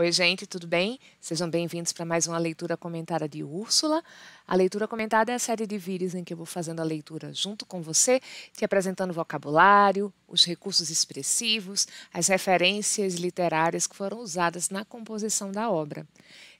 Oi, gente, tudo bem? Sejam bem-vindos para mais uma leitura comentada de Úrsula. A leitura comentada é a série de vídeos em que eu vou fazendo a leitura junto com você, te apresentando o vocabulário, os recursos expressivos, as referências literárias que foram usadas na composição da obra.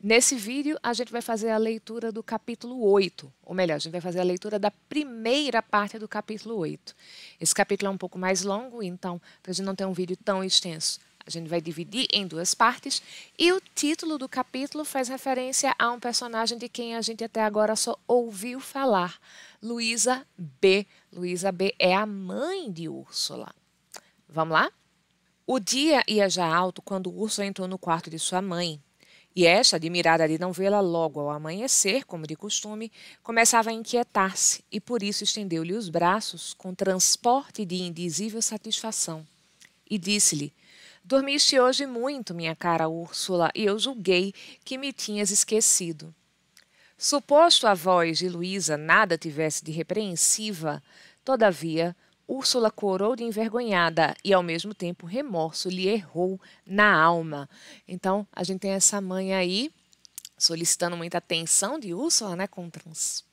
Nesse vídeo, a gente vai fazer a leitura do capítulo 8, ou melhor, a gente vai fazer a leitura da primeira parte do capítulo 8. Esse capítulo é um pouco mais longo, então, para a gente não ter um vídeo tão extenso, a gente vai dividir em duas partes. E o título do capítulo faz referência a um personagem de quem a gente até agora só ouviu falar: Luísa B. Luísa B é a mãe de Úrsula. Vamos lá? O dia ia já alto quando Úrsula entrou no quarto de sua mãe, e esta, admirada de não vê-la logo ao amanhecer, como de costume, começava a inquietar-se e por isso estendeu-lhe os braços com transporte de indizível satisfação e disse-lhe: Dormiste hoje muito, minha cara Úrsula, e eu julguei que me tinhas esquecido. Suposto a voz de Luísa nada tivesse de repreensiva, todavia, Úrsula corou de envergonhada e, ao mesmo tempo, remorso lhe errou na alma. Então, a gente tem essa mãe aí solicitando muita atenção de Úrsula, né, com trans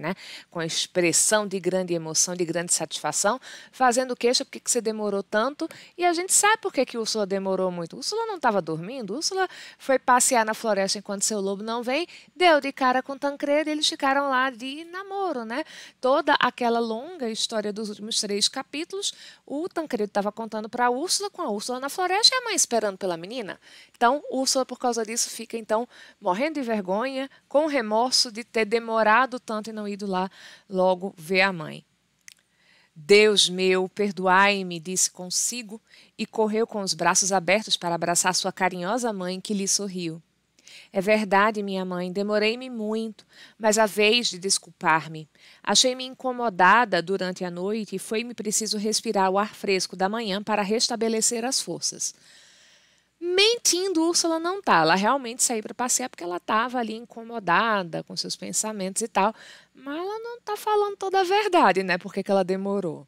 né? Com a expressão de grande emoção, de grande satisfação, fazendo queixa porque que você demorou tanto. E a gente sabe por que, que Úrsula demorou muito. Úrsula não estava dormindo, Úrsula foi passear na floresta enquanto seu lobo não vem, deu de cara com Tancredo e eles ficaram lá de namoro, né? Toda aquela longa história dos últimos três capítulos, o Tancredo estava contando para Úrsula, com a Úrsula na floresta e a mãe esperando pela menina. Então, Úrsula, por causa disso, fica então morrendo de vergonha, com remorso de ter demorado tanto em não ido lá logo ver a mãe. Deus meu, perdoai-me, disse consigo e correu com os braços abertos para abraçar sua carinhosa mãe, que lhe sorriu. É verdade, minha mãe, demorei-me muito, mas a vez de desculpar-me. Achei-me incomodada durante a noite e foi-me preciso respirar o ar fresco da manhã para restabelecer as forças. Mentindo, Úrsula não tá. Ela realmente saiu para passear porque ela estava ali incomodada com seus pensamentos e tal. Mas ela não está falando toda a verdade, né? Por que ela demorou?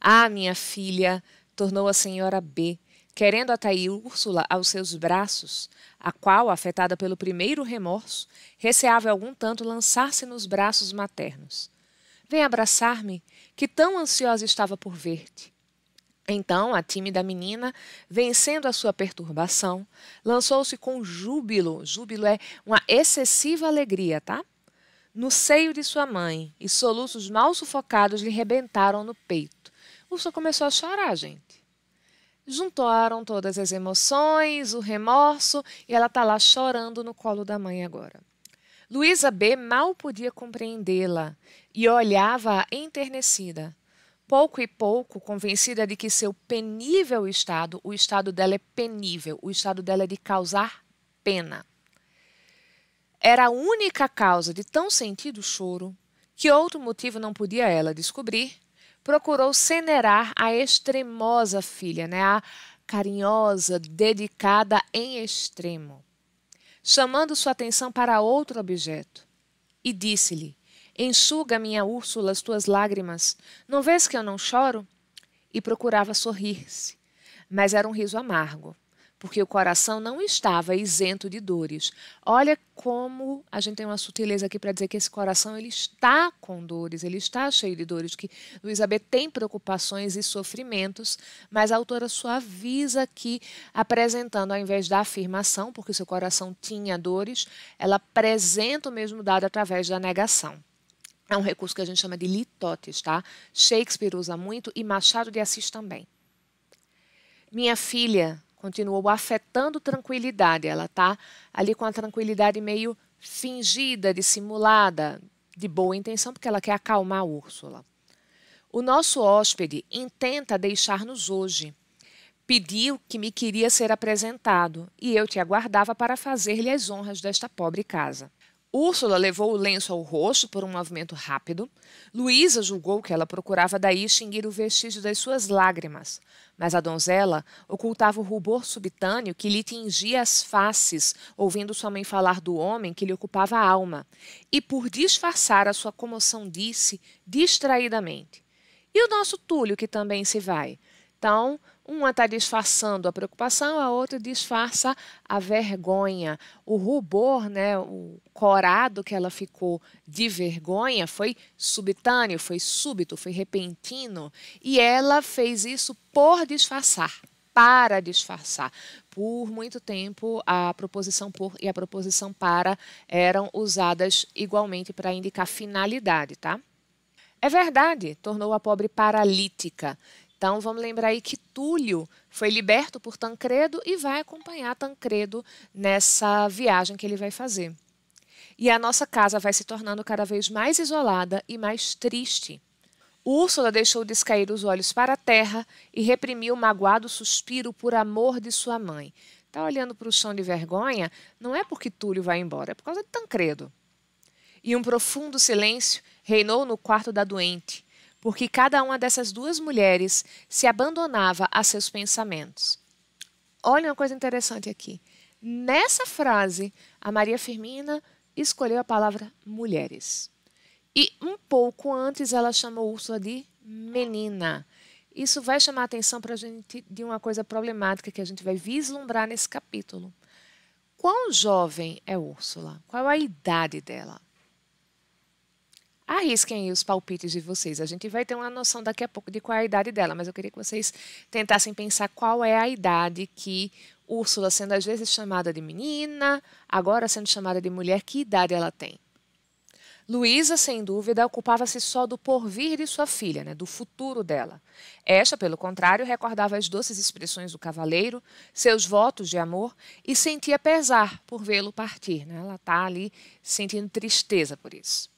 Ah, minha filha, tornou a senhora B, querendo atrair Úrsula aos seus braços, a qual, afetada pelo primeiro remorso, receava algum tanto lançar-se nos braços maternos. Vem abraçar-me, que tão ansiosa estava por ver-te. Então, a tímida menina, vencendo a sua perturbação, lançou-se com júbilo. Júbilo é uma excessiva alegria, tá? No seio de sua mãe, e soluços mal sufocados lhe rebentaram no peito. Urso começou a chorar, gente. Juntaram todas as emoções, o remorso, e ela tá lá chorando no colo da mãe agora. Luísa B mal podia compreendê-la e olhava enternecida pouco e pouco, convencida de que seu penível estado, o estado dela é penível, o estado dela é de causar pena. Era a única causa de tão sentido choro que outro motivo não podia ela descobrir. Procurou cenerar a extremosa filha, né? a carinhosa, dedicada em extremo, chamando sua atenção para outro objeto e disse-lhe: Enxuga, minha Úrsula, as tuas lágrimas. Não vês que eu não choro? E procurava sorrir-se, mas era um riso amargo, porque o coração não estava isento de dores. Olha como a gente tem uma sutileza aqui para dizer que esse coração ele está com dores, ele está cheio de dores, que Luísa B tem preocupações e sofrimentos, mas a autora suaviza aqui apresentando ao invés da afirmação, porque seu coração tinha dores, ela apresenta o mesmo dado através da negação. É um recurso que a gente chama de litotes, tá? Shakespeare usa muito e Machado de Assis também. Minha filha continuou afetando tranquilidade. Ela tá ali com a tranquilidade meio fingida, dissimulada, de boa intenção, porque ela quer acalmar a Úrsula. O nosso hóspede intenta deixar-nos hoje. Pediu que me queria ser apresentado e eu te aguardava para fazer-lhe as honras desta pobre casa. Úrsula levou o lenço ao rosto por um movimento rápido. Luísa julgou que ela procurava daí extinguir o vestígio das suas lágrimas, mas a donzela ocultava o rubor subitâneo que lhe tingia as faces, ouvindo sua mãe falar do homem que lhe ocupava a alma, e por disfarçar a sua comoção disse distraidamente: E o nosso Túlio que também se vai? Então, uma está disfarçando a preocupação, a outra disfarça a vergonha. O rubor, né, o corado que ela ficou de vergonha foi subitâneo, foi súbito, foi repentino. E ela fez isso por disfarçar, para disfarçar. Por muito tempo, a proposição por e a proposição para eram usadas igualmente para indicar finalidade, tá? É verdade, tornou a pobre paralítica. Então vamos lembrar aí que Túlio foi liberto por Tancredo e vai acompanhar Tancredo nessa viagem que ele vai fazer. E a nossa casa vai se tornando cada vez mais isolada e mais triste. Úrsula deixou descair os olhos para a terra e reprimiu o magoado suspiro por amor de sua mãe. Está olhando para o chão de vergonha? Não é porque Túlio vai embora, é por causa de Tancredo. E um profundo silêncio reinou no quarto da doente porque cada uma dessas duas mulheres se abandonava a seus pensamentos. Olha uma coisa interessante aqui. Nessa frase, a Maria Firmina escolheu a palavra mulheres. E um pouco antes ela chamou Úrsula de menina. Isso vai chamar a atenção para a gente de uma coisa problemática que a gente vai vislumbrar nesse capítulo. Quão jovem é Úrsula? Qual a idade dela? Arrisquem os palpites de vocês. A gente vai ter uma noção daqui a pouco de qual é a idade dela, mas eu queria que vocês tentassem pensar qual é a idade que Úrsula, sendo às vezes chamada de menina, agora sendo chamada de mulher, que idade ela tem? Luísa, sem dúvida, ocupava-se só do porvir de sua filha, né, do futuro dela. Esta, pelo contrário, recordava as doces expressões do cavaleiro, seus votos de amor e sentia pesar por vê-lo partir. Né? Ela está ali sentindo tristeza por isso.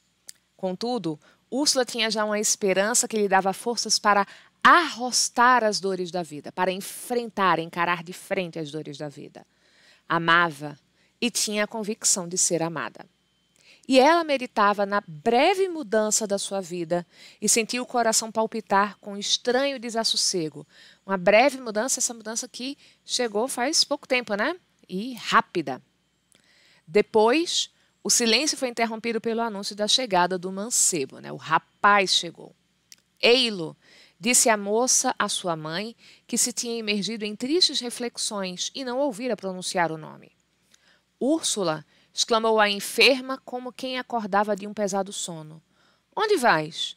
Contudo, Úrsula tinha já uma esperança que lhe dava forças para arrostar as dores da vida, para enfrentar, encarar de frente as dores da vida. Amava e tinha a convicção de ser amada. E ela meditava na breve mudança da sua vida e sentia o coração palpitar com estranho desassossego. Uma breve mudança, essa mudança que chegou faz pouco tempo, né? E rápida. Depois, o silêncio foi interrompido pelo anúncio da chegada do mancebo, né? O rapaz chegou. Eilo, disse a moça à sua mãe, que se tinha emergido em tristes reflexões e não ouvira pronunciar o nome. Úrsula, exclamou a enferma como quem acordava de um pesado sono. Onde vais?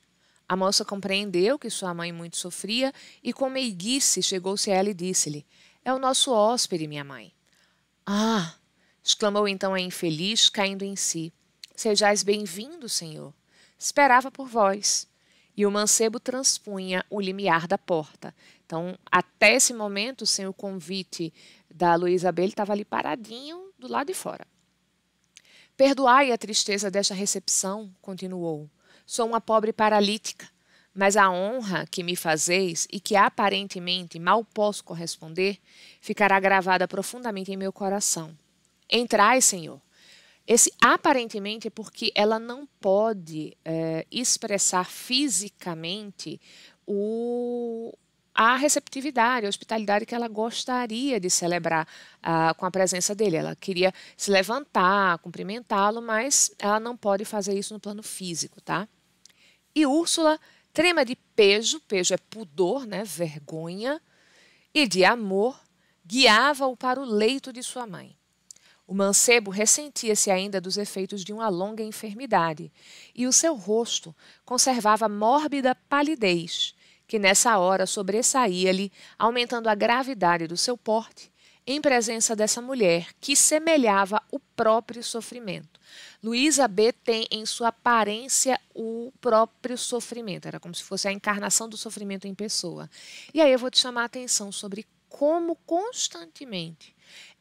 A moça compreendeu que sua mãe muito sofria e com meiguice chegou-se a ela e disse-lhe: É o nosso hóspede, minha mãe. Ah, Exclamou então a infeliz, caindo em si. Sejais bem-vindo, Senhor. Esperava por vós. E o mancebo transpunha o limiar da porta. Então, até esse momento, sem o convite da Luísa ele estava ali paradinho do lado de fora. Perdoai a tristeza desta recepção, continuou. Sou uma pobre paralítica, mas a honra que me fazeis e que aparentemente mal posso corresponder ficará gravada profundamente em meu coração. Entrai, Senhor. Esse aparentemente é porque ela não pode é, expressar fisicamente o, a receptividade, a hospitalidade que ela gostaria de celebrar ah, com a presença dele. Ela queria se levantar, cumprimentá-lo, mas ela não pode fazer isso no plano físico, tá? E Úrsula trema de pejo, pejo é pudor, né, vergonha, e de amor, guiava-o para o leito de sua mãe. O mancebo ressentia-se ainda dos efeitos de uma longa enfermidade, e o seu rosto conservava mórbida palidez, que nessa hora sobressaía-lhe, aumentando a gravidade do seu porte, em presença dessa mulher que semelhava o próprio sofrimento. Luísa B tem em sua aparência o próprio sofrimento, era como se fosse a encarnação do sofrimento em pessoa. E aí eu vou te chamar a atenção sobre como constantemente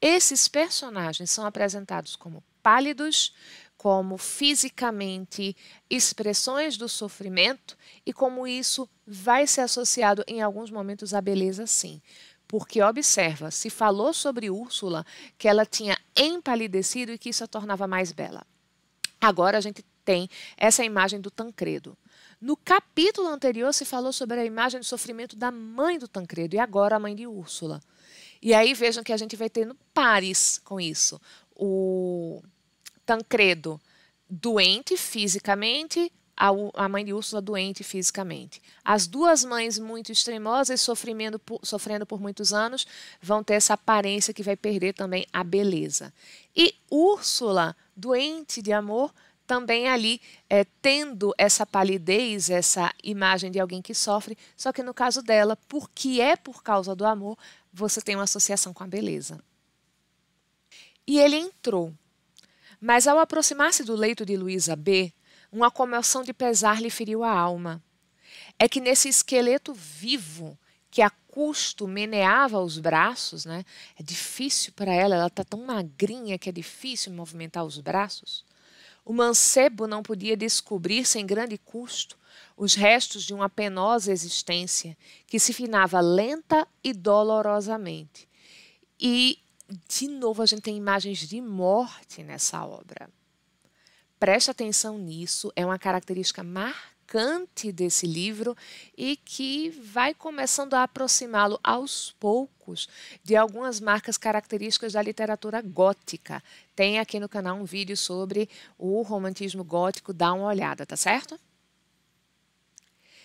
esses personagens são apresentados como pálidos, como fisicamente expressões do sofrimento e como isso vai ser associado em alguns momentos à beleza, sim. Porque observa, se falou sobre Úrsula que ela tinha empalidecido e que isso a tornava mais bela. Agora a gente tem essa imagem do Tancredo. No capítulo anterior se falou sobre a imagem do sofrimento da mãe do Tancredo e agora a mãe de Úrsula. E aí vejam que a gente vai tendo pares com isso. O Tancredo doente fisicamente, a, mãe de Úrsula doente fisicamente. As duas mães muito extremosas, sofrendo por, sofrendo por muitos anos, vão ter essa aparência que vai perder também a beleza. E Úrsula, doente de amor, também ali é, tendo essa palidez, essa imagem de alguém que sofre, só que no caso dela, porque é por causa do amor, você tem uma associação com a beleza. E ele entrou. Mas ao aproximar-se do leito de Luísa B., uma comoção de pesar lhe feriu a alma. É que nesse esqueleto vivo que a custo meneava os braços, né? É difícil para ela, ela está tão magrinha que é difícil movimentar os braços. O mancebo não podia descobrir sem grande custo os restos de uma penosa existência que se finava lenta e dolorosamente. E, de novo, a gente tem imagens de morte nessa obra. Preste atenção nisso, é uma característica marcante marcante desse livro e que vai começando a aproximá-lo aos poucos de algumas marcas características da literatura gótica. Tem aqui no canal um vídeo sobre o romantismo gótico, dá uma olhada, tá certo?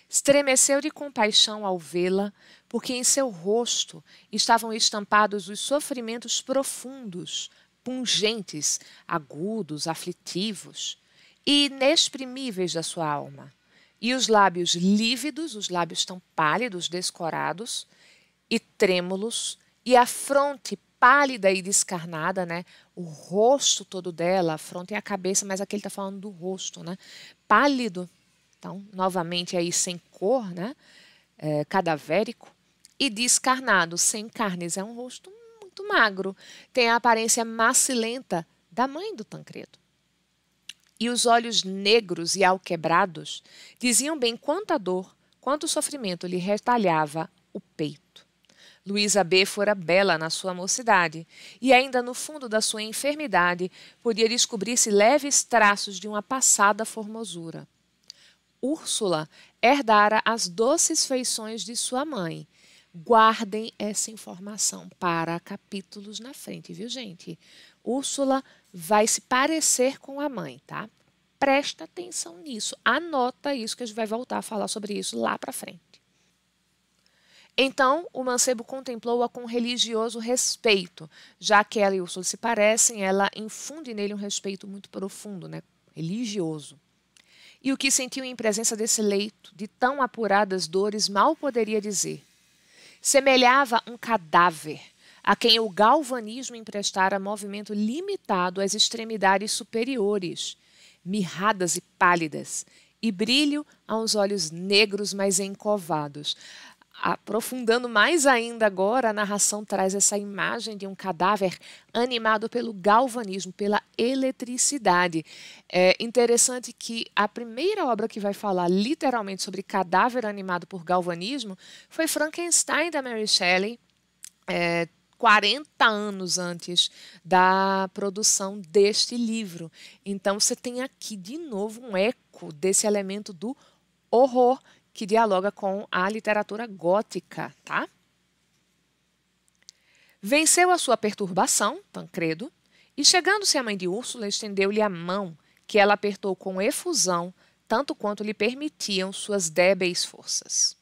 Estremeceu de compaixão ao vê-la, porque em seu rosto estavam estampados os sofrimentos profundos, pungentes, agudos, aflitivos e inexprimíveis da sua alma e os lábios lívidos, os lábios estão pálidos, descorados e trêmulos, e a fronte pálida e descarnada, né? O rosto todo dela, a fronte e a cabeça, mas aqui ele está falando do rosto, né? Pálido, então, novamente aí sem cor, né? É, cadavérico e descarnado, sem carnes, é um rosto muito magro, tem a aparência macilenta da mãe do Tancredo e os olhos negros e alquebrados diziam bem quanta dor, quanto sofrimento lhe retalhava o peito. Luísa B. fora bela na sua mocidade e ainda no fundo da sua enfermidade podia descobrir-se leves traços de uma passada formosura. Úrsula herdara as doces feições de sua mãe. Guardem essa informação para capítulos na frente, viu, gente? Úrsula vai se parecer com a mãe, tá? Presta atenção nisso, anota isso que a gente vai voltar a falar sobre isso lá para frente. Então, o mancebo contemplou-a com religioso respeito, já que ela e Úrsula se parecem, ela infunde nele um respeito muito profundo, né? religioso. E o que sentiu em presença desse leito, de tão apuradas dores, mal poderia dizer. Semelhava um cadáver a quem o galvanismo emprestara movimento limitado às extremidades superiores, mirradas e pálidas, e brilho a uns olhos negros, mas encovados. Aprofundando mais ainda agora, a narração traz essa imagem de um cadáver animado pelo galvanismo, pela eletricidade. É interessante que a primeira obra que vai falar literalmente sobre cadáver animado por galvanismo foi Frankenstein, da Mary Shelley, é, 40 anos antes da produção deste livro. Então você tem aqui de novo um eco desse elemento do horror que dialoga com a literatura gótica, tá? Venceu a sua perturbação, Tancredo, e chegando-se à mãe de Úrsula, estendeu-lhe a mão, que ela apertou com efusão, tanto quanto lhe permitiam suas débeis forças.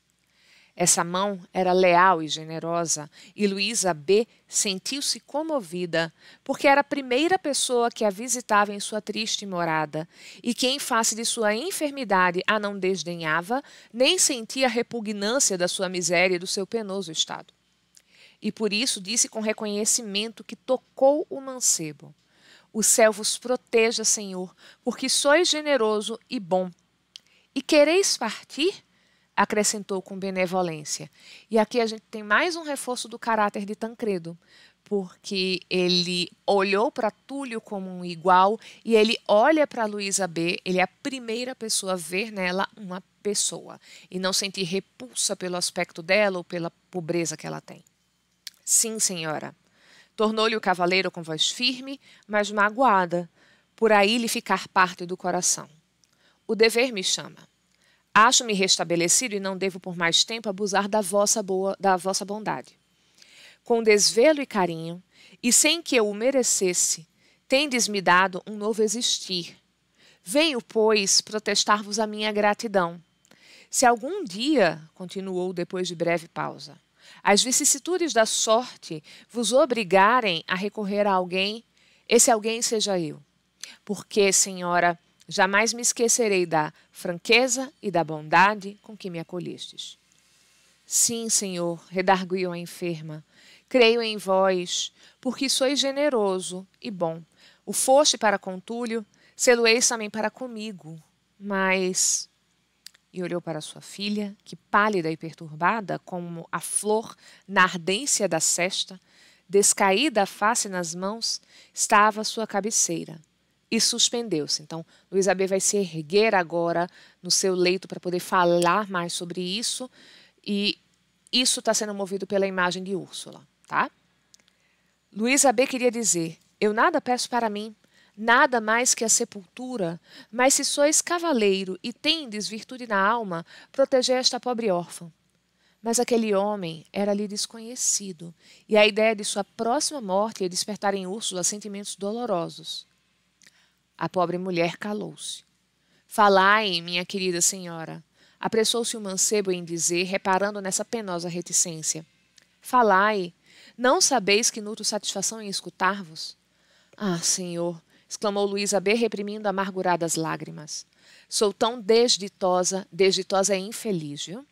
Essa mão era leal e generosa, e Luísa B. sentiu-se comovida, porque era a primeira pessoa que a visitava em sua triste morada, e que, em face de sua enfermidade, a não desdenhava, nem sentia repugnância da sua miséria e do seu penoso estado. E por isso disse com reconhecimento que tocou o mancebo. O céu vos proteja, Senhor, porque sois generoso e bom. E quereis partir? acrescentou com benevolência. E aqui a gente tem mais um reforço do caráter de Tancredo, porque ele olhou para Túlio como um igual e ele olha para Luísa B, ele é a primeira pessoa a ver nela uma pessoa e não sentir repulsa pelo aspecto dela ou pela pobreza que ela tem. Sim, senhora. Tornou-lhe o cavaleiro com voz firme, mas magoada, por aí lhe ficar parte do coração. O dever me chama. Acho-me restabelecido e não devo por mais tempo abusar da vossa boa, da vossa bondade. Com desvelo e carinho, e sem que eu o merecesse, tendes-me dado um novo existir. Venho, pois, protestar-vos a minha gratidão. Se algum dia, continuou depois de breve pausa, as vicissitudes da sorte vos obrigarem a recorrer a alguém, esse alguém seja eu. Porque, senhora, Jamais me esquecerei da franqueza e da bondade com que me acolhestes. Sim, Senhor, redarguiu a enferma, creio em vós, porque sois generoso e bom. O foste para com Túlio, sê-lo-eis também para comigo. Mas. E olhou para sua filha, que pálida e perturbada, como a flor na ardência da sesta, descaída a face nas mãos, estava à sua cabeceira e suspendeu-se. Então, Luiz Abê vai se erguer agora no seu leito para poder falar mais sobre isso, e isso está sendo movido pela imagem de Úrsula, tá? Luiz queria dizer: Eu nada peço para mim, nada mais que a sepultura, mas se sois cavaleiro e tendes virtude na alma, proteger esta pobre órfã. Mas aquele homem era lhe desconhecido, e a ideia de sua próxima morte ia despertar em Úrsula sentimentos dolorosos. A pobre mulher calou-se. Falai, minha querida senhora, apressou-se o mancebo em dizer, reparando nessa penosa reticência. Falai, não sabeis que nutro satisfação em escutar-vos? Ah, senhor, exclamou Luísa B, reprimindo amarguradas lágrimas. Sou tão desditosa, desditosa e infeliz, viu?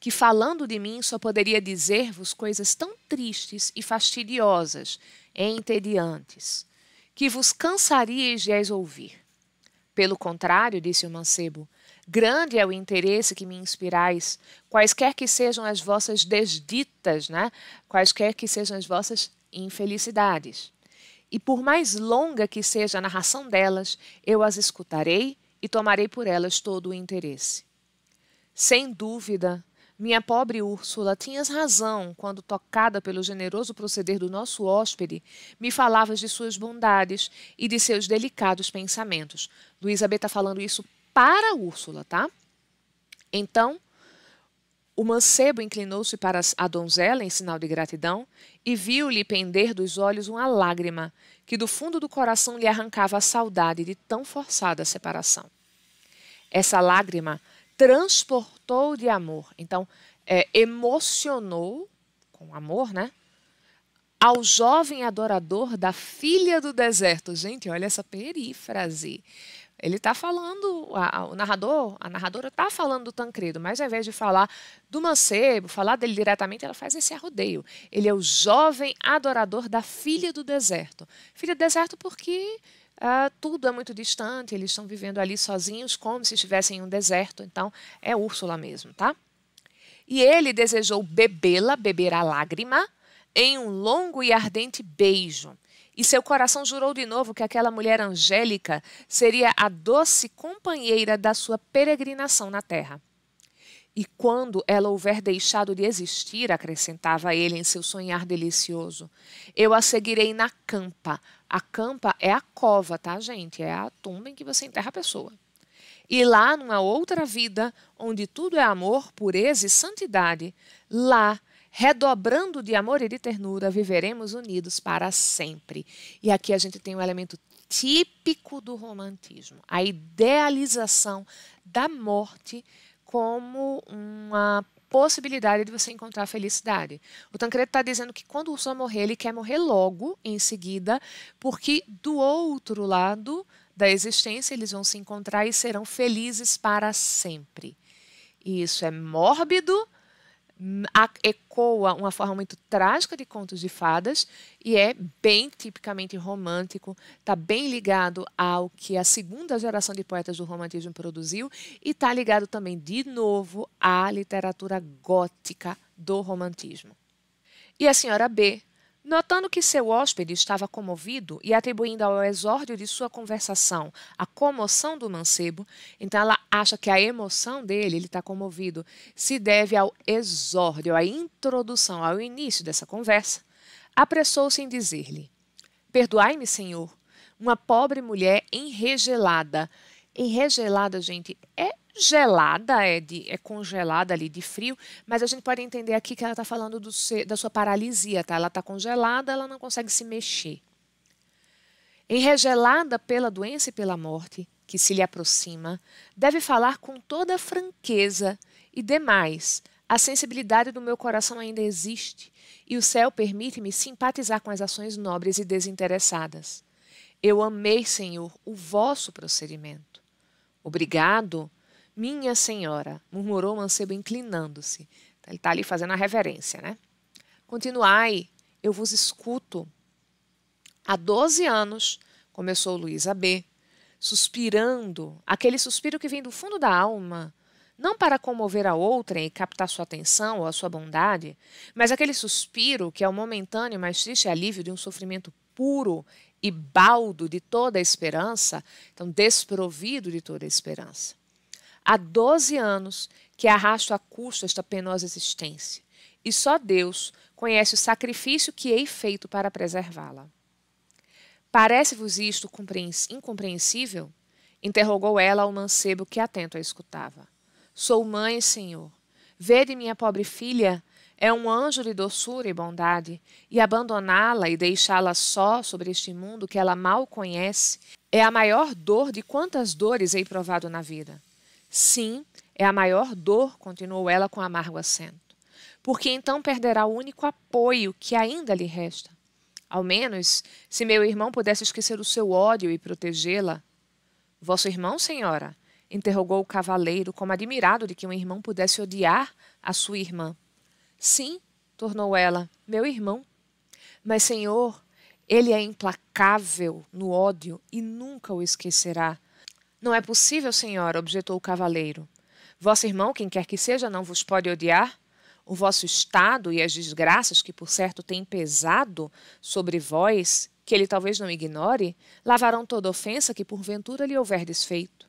Que falando de mim só poderia dizer-vos coisas tão tristes e fastidiosas, entediantes que vos cansaríeis de as ouvir. Pelo contrário, disse o mancebo, grande é o interesse que me inspirais, quaisquer que sejam as vossas desditas, né? quaisquer que sejam as vossas infelicidades. E por mais longa que seja a narração delas, eu as escutarei e tomarei por elas todo o interesse. Sem dúvida, minha pobre Úrsula, tinhas razão quando, tocada pelo generoso proceder do nosso hóspede, me falavas de suas bondades e de seus delicados pensamentos. Luísa B está falando isso para Úrsula, tá? Então, o mancebo inclinou-se para a donzela em sinal de gratidão e viu-lhe pender dos olhos uma lágrima que do fundo do coração lhe arrancava a saudade de tão forçada separação. Essa lágrima transportou de amor. Então, é, emocionou, com amor, né? Ao jovem adorador da filha do deserto. Gente, olha essa perífrase. Ele está falando, a, a, o narrador, a narradora está falando do Tancredo, mas ao invés de falar do mancebo, falar dele diretamente, ela faz esse arrodeio. Ele é o jovem adorador da filha do deserto. Filha do deserto porque Uh, tudo é muito distante, eles estão vivendo ali sozinhos, como se estivessem em um deserto. Então, é Úrsula mesmo, tá? E ele desejou bebê-la, beber a lágrima, em um longo e ardente beijo. E seu coração jurou de novo que aquela mulher angélica seria a doce companheira da sua peregrinação na terra. E quando ela houver deixado de existir, acrescentava ele em seu sonhar delicioso, eu a seguirei na campa. A campa é a cova, tá, gente? É a tumba em que você enterra a pessoa. E lá, numa outra vida, onde tudo é amor, pureza e santidade, lá redobrando de amor e de ternura, viveremos unidos para sempre. E aqui a gente tem um elemento típico do romantismo, a idealização da morte como uma possibilidade de você encontrar felicidade. O Tancredo está dizendo que quando o sol morrer, ele quer morrer logo, em seguida, porque do outro lado da existência eles vão se encontrar e serão felizes para sempre. E isso é mórbido, ecoa uma forma muito trágica de contos de fadas e é bem tipicamente romântico, está bem ligado ao que a segunda geração de poetas do romantismo produziu e está ligado também, de novo, à literatura gótica do romantismo. E a senhora B Notando que seu hóspede estava comovido e atribuindo ao exórdio de sua conversação a comoção do mancebo, então ela acha que a emoção dele, ele está comovido, se deve ao exórdio, à introdução, ao início dessa conversa, apressou-se em dizer-lhe: Perdoai-me, senhor, uma pobre mulher enregelada e regelada, gente, é gelada, é, de, é congelada ali de frio, mas a gente pode entender aqui que ela está falando do, da sua paralisia, tá? Ela está congelada, ela não consegue se mexer. Enregelada pela doença e pela morte que se lhe aproxima, deve falar com toda franqueza e demais. A sensibilidade do meu coração ainda existe e o céu permite-me simpatizar com as ações nobres e desinteressadas. Eu amei, Senhor, o vosso procedimento. Obrigado, minha senhora, murmurou o mancebo inclinando-se. Ele está ali fazendo a reverência, né? Continuai, eu vos escuto. Há doze anos, começou Luísa B., suspirando, aquele suspiro que vem do fundo da alma, não para comover a outra e captar sua atenção ou a sua bondade, mas aquele suspiro que é o momentâneo, mas triste alívio de um sofrimento puro, e baldo de toda a esperança, então desprovido de toda a esperança. Há 12 anos que arrasto a custo esta penosa existência, e só Deus conhece o sacrifício que hei feito para preservá-la. Parece-vos isto incompreensível? Interrogou ela ao mancebo que atento a escutava. Sou mãe, senhor. Vede minha pobre filha é um anjo de doçura e bondade, e abandoná-la e deixá-la só sobre este mundo que ela mal conhece é a maior dor de quantas dores hei provado na vida. Sim, é a maior dor, continuou ela com amargo acento, porque então perderá o único apoio que ainda lhe resta. Ao menos, se meu irmão pudesse esquecer o seu ódio e protegê-la. Vosso irmão, senhora? interrogou o cavaleiro, como admirado de que um irmão pudesse odiar a sua irmã. Sim, tornou ela, meu irmão. Mas, Senhor, ele é implacável no ódio e nunca o esquecerá. Não é possível, senhora, objetou o cavaleiro. Vosso irmão, quem quer que seja, não vos pode odiar? O vosso estado e as desgraças que, por certo, têm pesado sobre vós, que ele talvez não ignore, lavarão toda ofensa que porventura lhe houverdes feito.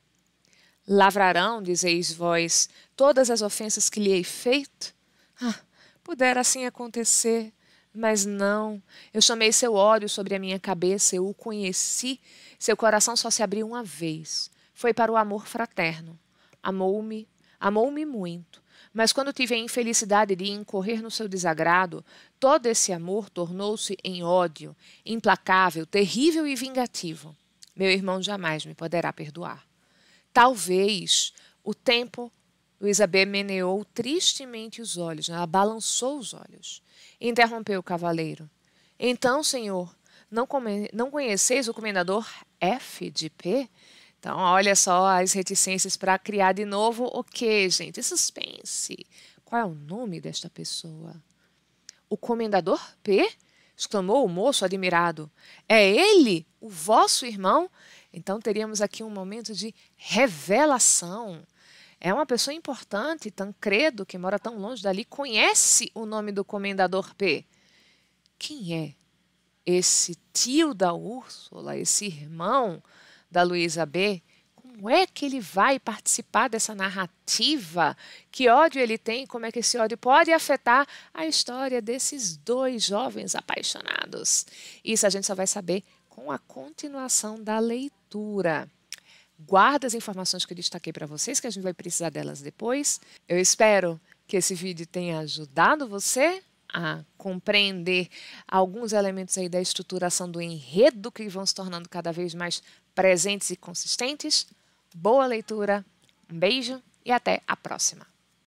Lavrarão, dizeis vós, todas as ofensas que lhe hei feito? Ah, Pudera assim acontecer, mas não. Eu chamei seu ódio sobre a minha cabeça, eu o conheci. Seu coração só se abriu uma vez. Foi para o amor fraterno. Amou-me, amou-me muito. Mas quando tive a infelicidade de incorrer no seu desagrado, todo esse amor tornou-se em ódio, implacável, terrível e vingativo. Meu irmão jamais me poderá perdoar. Talvez o tempo Isabel meneou tristemente os olhos, né? ela balançou os olhos. Interrompeu o cavaleiro. Então, senhor, não, come... não conheceis o comendador F de P? Então, olha só as reticências para criar de novo o que, gente? Suspense. Qual é o nome desta pessoa? O comendador P? exclamou o moço admirado. É ele, o vosso irmão? Então teríamos aqui um momento de revelação. É uma pessoa importante, Tancredo, que mora tão longe dali, conhece o nome do comendador P. Quem é esse tio da Úrsula, esse irmão da Luísa B? Como é que ele vai participar dessa narrativa? Que ódio ele tem? Como é que esse ódio pode afetar a história desses dois jovens apaixonados? Isso a gente só vai saber com a continuação da leitura guarda as informações que eu destaquei para vocês, que a gente vai precisar delas depois. Eu espero que esse vídeo tenha ajudado você a compreender alguns elementos aí da estruturação do enredo que vão se tornando cada vez mais presentes e consistentes. Boa leitura, um beijo e até a próxima!